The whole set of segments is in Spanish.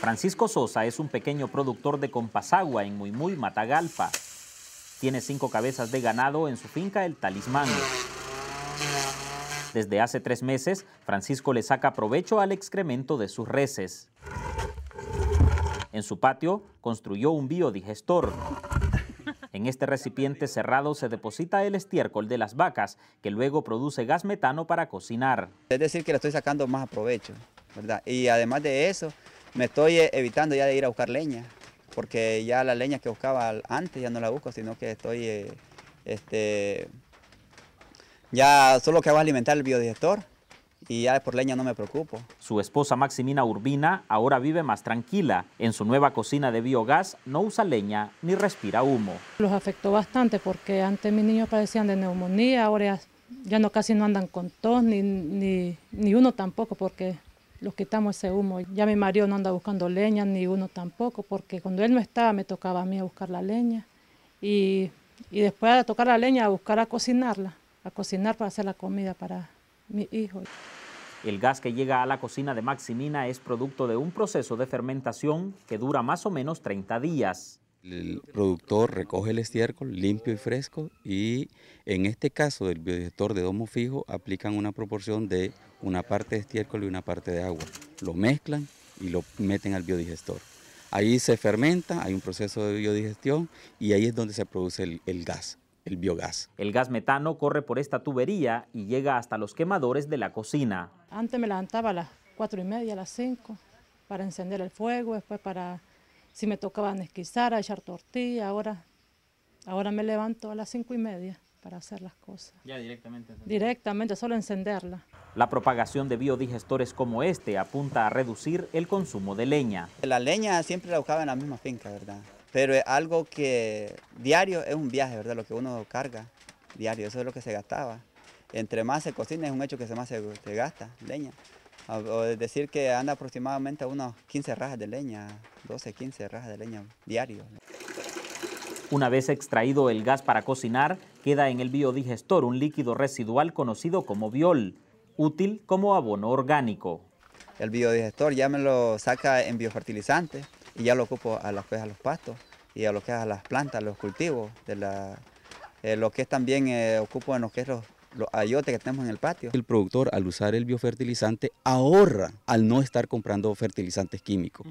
Francisco Sosa es un pequeño productor de compasagua en Muy Muy, Matagalpa. Tiene cinco cabezas de ganado en su finca El Talismán. Desde hace tres meses, Francisco le saca provecho al excremento de sus reses. En su patio construyó un biodigestor en este recipiente cerrado se deposita el estiércol de las vacas, que luego produce gas metano para cocinar. Es decir, que le estoy sacando más aprovecho, ¿verdad? Y además de eso, me estoy eh, evitando ya de ir a buscar leña, porque ya la leña que buscaba antes ya no la busco, sino que estoy, eh, este, ya solo que va a alimentar el biodigestor y ya por leña no me preocupo. Su esposa Maximina Urbina ahora vive más tranquila. En su nueva cocina de biogás no usa leña ni respira humo. Los afectó bastante porque antes mis niños padecían de neumonía, ahora ya, no casi no andan con tos, ni, uno tampoco porque los quitamos ese humo. Ya mi marido no anda buscando leña, ni uno tampoco, porque cuando él no estaba me tocaba a mí a buscar la leña. Y, y después de tocar la leña, a buscar a cocinarla, a cocinar para hacer la comida para, mi hijo. El gas que llega a la cocina de Maximina es producto de un proceso de fermentación que dura más o menos 30 días. El productor recoge el estiércol limpio y fresco y en este caso del biodigestor de domo fijo aplican una proporción de una parte de estiércol y una parte de agua. Lo mezclan y lo meten al biodigestor. Ahí se fermenta, hay un proceso de biodigestión y ahí es donde se produce el gas el biogás. El gas metano corre por esta tubería y llega hasta los quemadores de la cocina. Antes me levantaba a las cuatro y media, a las 5, para encender el fuego, después para, si me tocaban esquizar, echar tortilla, ahora, ahora me levanto a las cinco y media para hacer las cosas. Ya directamente. Directamente, solo encenderla. La propagación de biodigestores como este apunta a reducir el consumo de leña. La leña siempre la buscaba en la misma finca, ¿verdad? Pero es algo que diario es un viaje, ¿verdad? Lo que uno carga diario, eso es lo que se gastaba. Entre más se cocina es un hecho que se más se, gasta, leña. Ah, o, decir que anda aproximadamente a unos 15 rajas de leña, 12, 15 rajas de leña diario. Una vez extraído el gas para cocinar, queda en el biodigestor un líquido residual conocido como biol, útil como abono orgánico. El biodigestor ya me lo saca en biofertilizantes, y ya lo ocupo a, las, pues, a los pastos y a lo que es a las plantas, los cultivos, de la, eh, lo que es también eh, ocupo en los, los ayotes que tenemos en el patio. El productor al usar el biofertilizante ahorra al no estar comprando fertilizantes químicos.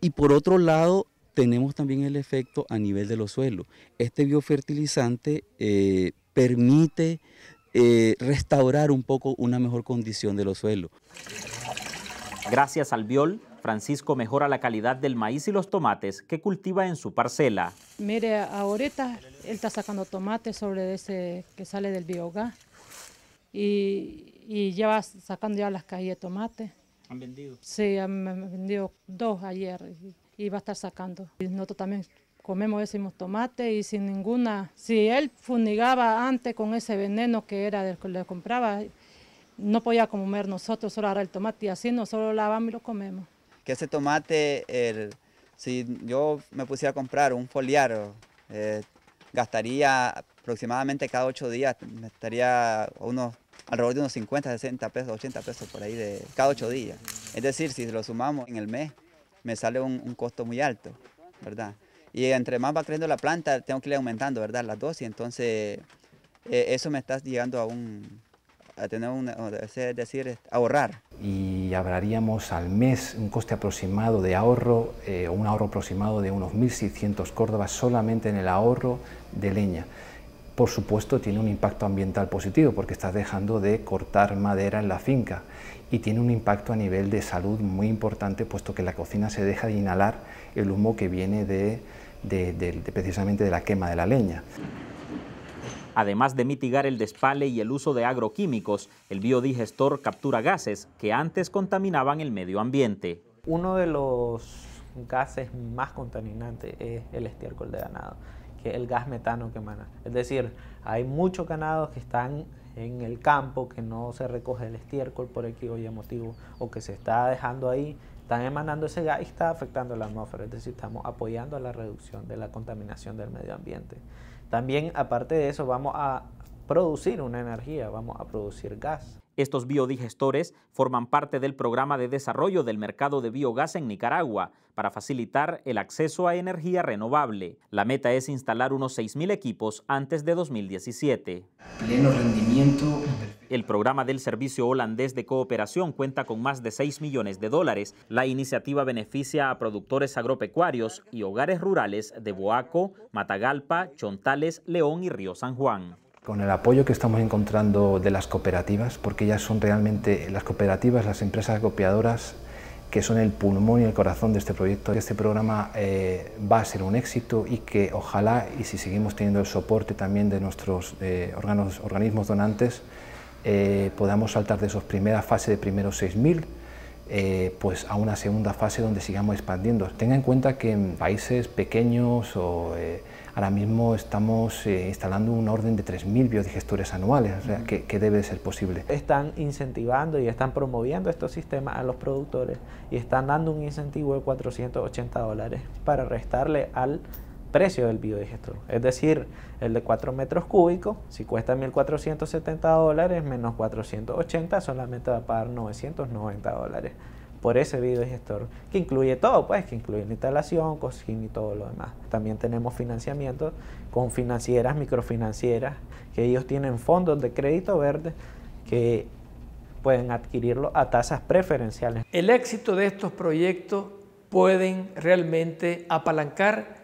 Y por otro lado, tenemos también el efecto a nivel de los suelos. Este biofertilizante eh, permite restaurar un poco una mejor condición de los suelos. Gracias al biol Francisco mejora la calidad del maíz y los tomates que cultiva en su parcela. Mire, ahorita él está sacando tomates sobre ese que sale del biogás y, y ya va sacando ya las cajas de tomate. ¿Han vendido? Sí, han vendido dos ayer y, va a estar sacando. nosotros también comemos ese tomate y sin ninguna... Si él funigaba antes con ese veneno que era del que le compraba, no podía comer nosotros, solo ahora el tomate y así nosotros lavamos y lo comemos que ese tomate, si yo me pusiera a comprar un foliar, eh, gastaría aproximadamente cada ocho días, estaría unos, alrededor de unos 50, 60 pesos, 80 pesos por ahí de cada ocho días. Es decir, si lo sumamos en el mes, me sale un, costo muy alto, ¿verdad? Y entre más va creciendo la planta, tengo que ir aumentando, ¿verdad? Las dosis, entonces eh, eso me está llegando a un, a tener una, es decir, ahorrar. Y habríamos al mes un coste aproximado de ahorro, eh, un ahorro aproximado de unos 1.600 córdobas solamente en el ahorro de leña. Por supuesto, tiene un impacto ambiental positivo porque estás dejando de cortar madera en la finca y tiene un impacto a nivel de salud muy importante puesto que la cocina se deja de inhalar el humo que viene de, de precisamente de la quema de la leña. Además de mitigar el despale y el uso de agroquímicos, el biodigestor captura gases que antes contaminaban el medio ambiente. Uno de los gases más contaminantes es el estiércol de ganado, que es el gas metano que emana. Es decir, hay muchos ganados que están en el campo, que no se recoge el estiércol por X Y motivo, o que se está dejando ahí, están emanando ese gas y está afectando la atmósfera. Es decir, estamos apoyando a la reducción de la contaminación del medio ambiente. También, aparte de eso, vamos a producir una energía, vamos a producir gas. Estos biodigestores forman parte del programa de desarrollo del mercado de biogás en Nicaragua para facilitar el acceso a energía renovable. La meta es instalar unos 6.000 equipos antes de 2017. Pleno rendimiento. El programa del Servicio Holandés de Cooperación cuenta con más de 6 millones de dólares. La iniciativa beneficia a productores agropecuarios y hogares rurales de Boaco, Matagalpa, Chontales, León y Río San Juan con el apoyo que estamos encontrando de las cooperativas, porque ellas son realmente las cooperativas, las empresas copiadoras, que son el pulmón y el corazón de este proyecto. Este programa eh, va a ser un éxito y que ojalá, y si seguimos teniendo el soporte también de nuestros organismos donantes, eh, podamos saltar de esa primeras fase de primeros 6.000 eh, pues a una segunda fase donde sigamos expandiendo. Tenga en cuenta que en países pequeños o eh, ahora mismo estamos eh, instalando un orden de 3.000 biodigestores anuales, o sea, que, debe ser posible. Están incentivando y están promoviendo estos sistemas a los productores y están dando un incentivo de 480 dólares para restarle al precio del biodigestor. Es decir, el de 4 metros cúbicos, si cuesta 1.470 dólares menos 480, solamente va a pagar 990 dólares por ese biodigestor, que incluye todo, pues, que incluye la instalación, cocina y todo lo demás. También tenemos financiamiento con financieras, microfinancieras, que ellos tienen fondos de crédito verde que pueden adquirirlo a tasas preferenciales. El éxito de estos proyectos pueden realmente apalancar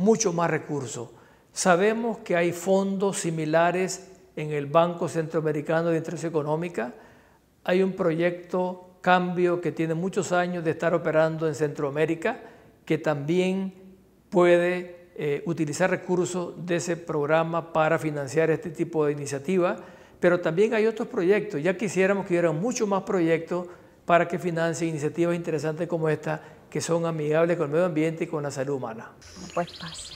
mucho más recursos. Sabemos que hay fondos similares en el Banco Centroamericano de Interés Económica. Hay un proyecto Cambio que tiene muchos años de estar operando en Centroamérica, que también puede eh, utilizar recursos de ese programa para financiar este tipo de iniciativas. Pero también hay otros proyectos. Ya quisiéramos que hubiera muchos más proyectos para que financien iniciativas interesantes como esta que son amigables con el medio ambiente y con la salud humana. Pues pasa.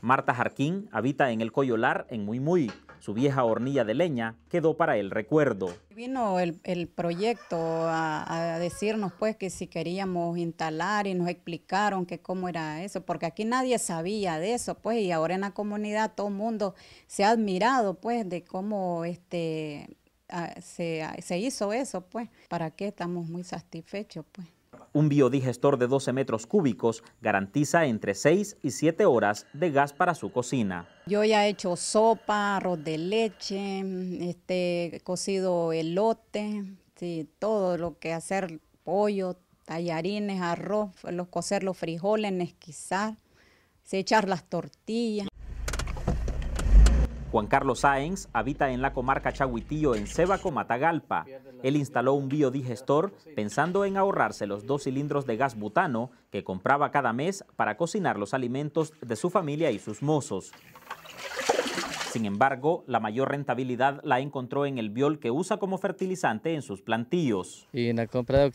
Marta Jarquín habita en el Coyolar, en Muy Muy. Su vieja hornilla de leña quedó para el recuerdo. Vino el, proyecto a, decirnos pues que si queríamos instalar y nos explicaron que cómo era eso, porque aquí nadie sabía de eso, pues, y ahora en la comunidad todo el mundo se ha admirado pues de cómo este ah, se, se hizo eso, pues. ¿Para qué estamos muy satisfechos, pues? Un biodigestor de 12 metros cúbicos garantiza entre 6 y 7 horas de gas para su cocina. Yo ya he hecho sopa, arroz de leche, mm, este, cocido elote, sí, todo lo que hacer, pollo, tallarines, arroz, los cocer los frijoles, quizás, echar las tortillas. Juan Carlos Saenz habita en la comarca Chahuitillo, en Cebaco, Matagalpa. Él instaló un biodigestor pensando en ahorrarse los dos cilindros de gas butano que compraba cada mes para cocinar los alimentos de su familia y sus mozos. Sin embargo, la mayor rentabilidad la encontró en el biol que usa como fertilizante en sus plantillos. Y en la compra de,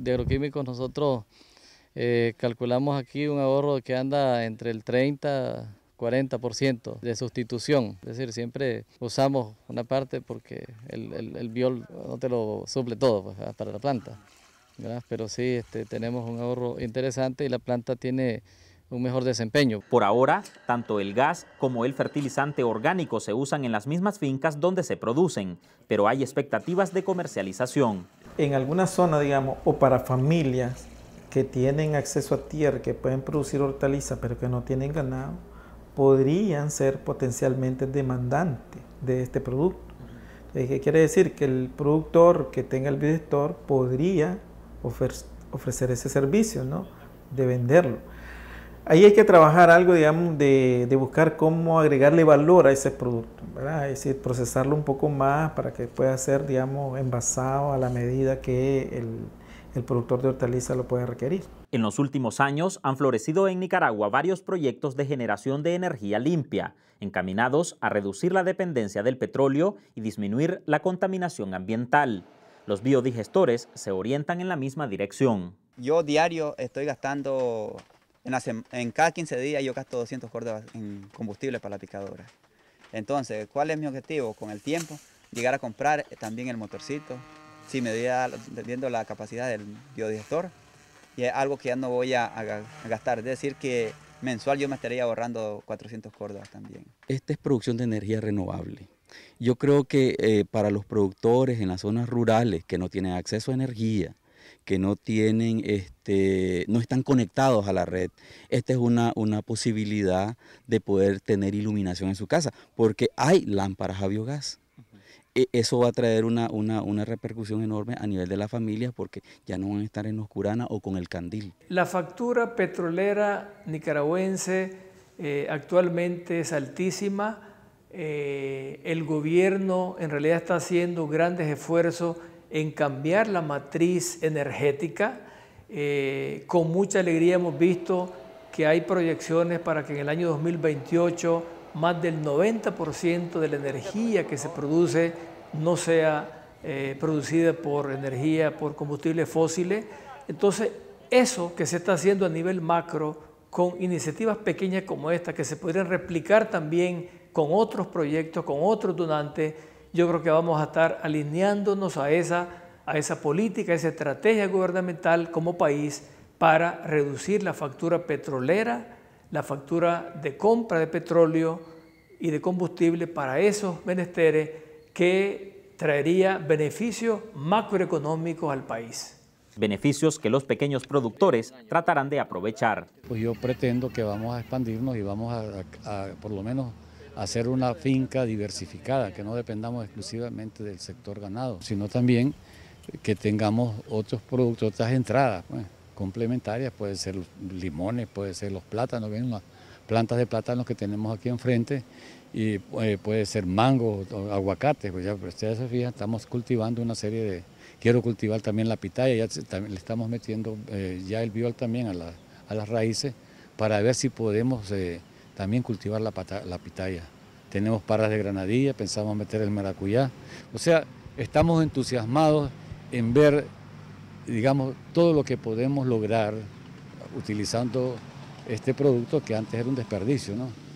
de agroquímicos nosotros eh, calculamos aquí un ahorro que anda entre el 30 40% de sustitución. Es decir, siempre usamos una parte porque el, el, el biol no te lo suple todo pues, ah, para la planta. Pero sí este, tenemos un ahorro interesante y la planta tiene un mejor desempeño. Por ahora, tanto el gas como el fertilizante orgánico se usan en las mismas fincas donde se producen, pero hay expectativas de comercialización. En alguna zona, digamos, o para familias que tienen acceso a tierra, que pueden producir hortalizas, pero que no tienen ganado, podrían ser potencialmente demandantes de este producto. ¿Qué quiere decir? Que el productor que tenga el bioestor podría ofrecer ese servicio, ¿no? De venderlo. Ahí hay que trabajar algo, digamos, de, de buscar cómo agregarle valor a ese producto, ¿verdad? Es decir, procesarlo un poco más para que pueda ser, digamos, envasado a la medida que el el productor de hortalizas lo puede requerir. En los últimos años han florecido en Nicaragua varios proyectos de generación de energía limpia, encaminados a reducir la dependencia del petróleo y disminuir la contaminación ambiental. Los biodigestores se orientan en la misma dirección. Yo diario estoy gastando, en, cada 15 días yo gasto 200 córdobas en combustible para la picadora. Entonces, ¿cuál es mi objetivo? Con el tiempo, llegar a comprar también el motorcito, Sí, medida, entendiendo la capacidad del biodigestor. Y es algo que ya no voy a, gastar. Es decir, que mensual yo me estaría ahorrando 400 cordas también. Esta es producción de energía renovable. Yo creo que eh, para los productores en las zonas rurales que no tienen acceso a energía, que no tienen, este, no están conectados a la red. Esta es una, una posibilidad de poder tener iluminación en su casa, porque hay lámparas a biogás. E, eso va a traer una, repercusión enorme a nivel de las familias porque ya no van a estar en Oscurana o con el candil. La factura petrolera nicaragüense eh, actualmente es altísima. Eh, el gobierno en realidad está haciendo grandes esfuerzos en cambiar la matriz energética. Eh, con mucha alegría hemos visto que hay proyecciones para que en el año 2028 más del 90% de la energía que se produce no sea eh, producida por energía, por combustibles fósiles. Entonces, eso que se está haciendo a nivel macro con iniciativas pequeñas como esta, que se podrían replicar también con otros proyectos, con otros donantes, yo creo que vamos a estar alineándonos a esa, a esa política, a esa estrategia gubernamental como país para reducir la factura petrolera la factura de compra de petróleo y de combustible para esos menesteres que traería beneficios macroeconómicos al país. Beneficios que los pequeños productores tratarán de aprovechar. Pues yo pretendo que vamos a expandirnos y vamos a, por lo menos hacer una finca diversificada, que no dependamos exclusivamente del sector ganado, sino también que tengamos otros productos, otras entradas. Pues complementarias, puede ser los limones, puede ser los plátanos, ...ven las plantas de plátanos que tenemos aquí enfrente, y eh, puede ser mango, aguacate, pues ya ustedes se fijan, estamos cultivando una serie de, quiero cultivar también la pitaya, ya le estamos metiendo eh, ya el biol también a, las raíces para ver si podemos eh, también cultivar la, la pitaya. Tenemos parras de granadilla, pensamos meter el maracuyá, o sea, estamos entusiasmados en ver digamos, todo lo que podemos lograr utilizando este producto que antes era un desperdicio, ¿no?